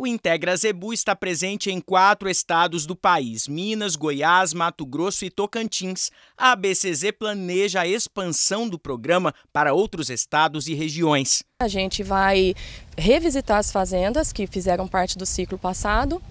O Integra Zebu está presente em quatro estados do país: Minas, Goiás, Mato Grosso e Tocantins. A ABCZ planeja a expansão do programa para outros estados e regiões. A gente vai revisitar as fazendas que fizeram parte do ciclo passado,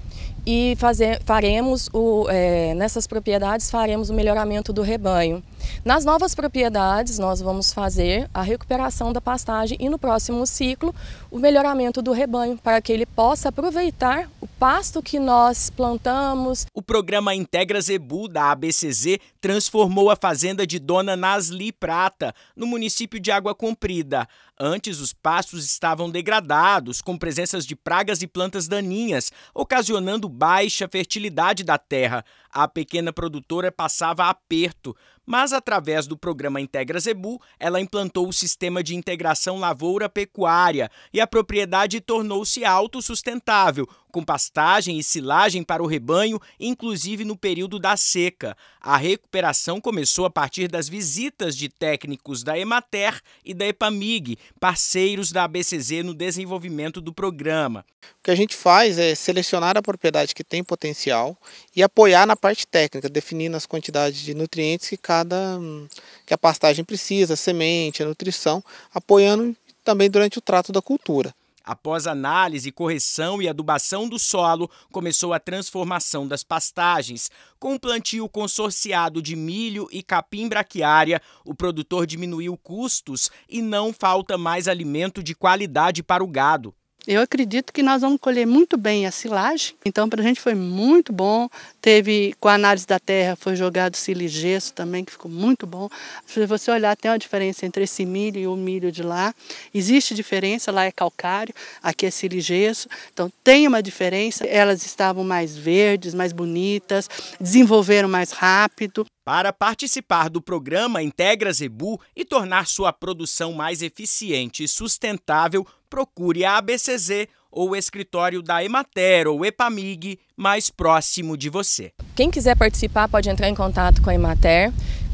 e fazer, faremos o, é, nessas propriedades faremos o melhoramento do rebanho. Nas novas propriedades nós vamos fazer a recuperação da pastagem e no próximo ciclo o melhoramento do rebanho para que ele possa aproveitar pasto que nós plantamos. O programa Integra Zebu da ABCZ transformou a fazenda de Dona Nasli Prata, no município de Água Comprida. Antes, os pastos estavam degradados, com presenças de pragas e plantas daninhas, ocasionando baixa fertilidade da terra. A pequena produtora passava aperto mas através do programa Integra Zebu, ela implantou o sistema de integração lavoura-pecuária e a propriedade tornou-se autossustentável, com pastagem e silagem para o rebanho, inclusive no período da seca. A recuperação começou a partir das visitas de técnicos da Emater e da Epamig, parceiros da ABCZ no desenvolvimento do programa. O que a gente faz é selecionar a propriedade que tem potencial e apoiar na parte técnica, definindo as quantidades de nutrientes que cada Hum, que a pastagem precisa, semente, nutrição, apoiando também durante o trato da cultura. Após análise, correção e adubação do solo, começou a transformação das pastagens. Com o plantio consorciado de milho e capim braquiária, o produtor diminuiu custos e não falta mais alimento de qualidade para o gado. Eu acredito que nós vamos colher muito bem a silagem. Então, para a gente foi muito bom. Teve, com a análise da terra, foi jogado siligesso também, que ficou muito bom. Se você olhar, tem uma diferença entre esse milho e o milho de lá. Existe diferença, lá é calcário, aqui é siligesso. Então, tem uma diferença. Elas estavam mais verdes, mais bonitas, desenvolveram mais rápido. Para participar do programa Integra Zebu e tornar sua produção mais eficiente e sustentável, procure a ABCZ ou o escritório da Emater ou Epamig mais próximo de você. Quem quiser participar pode entrar em contato com a Emater,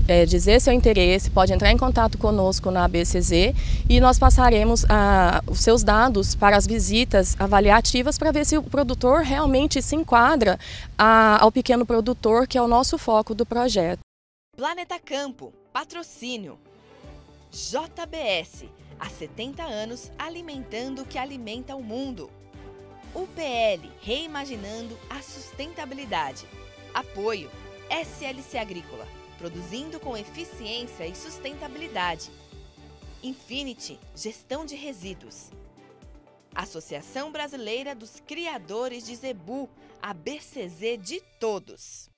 é, dizer seu interesse, pode entrar em contato conosco na ABCZ e nós passaremos a, os seus dados para as visitas avaliativas para ver se o produtor realmente se enquadra a, ao pequeno produtor, que é o nosso foco do projeto. Planeta Campo, patrocínio. JBS, Há 70 anos alimentando o que alimenta o mundo. UPL reimaginando a sustentabilidade. Apoio SLC Agrícola, produzindo com eficiência e sustentabilidade. Infinity, gestão de resíduos. Associação Brasileira dos Criadores de Zebu, a BCZ de todos.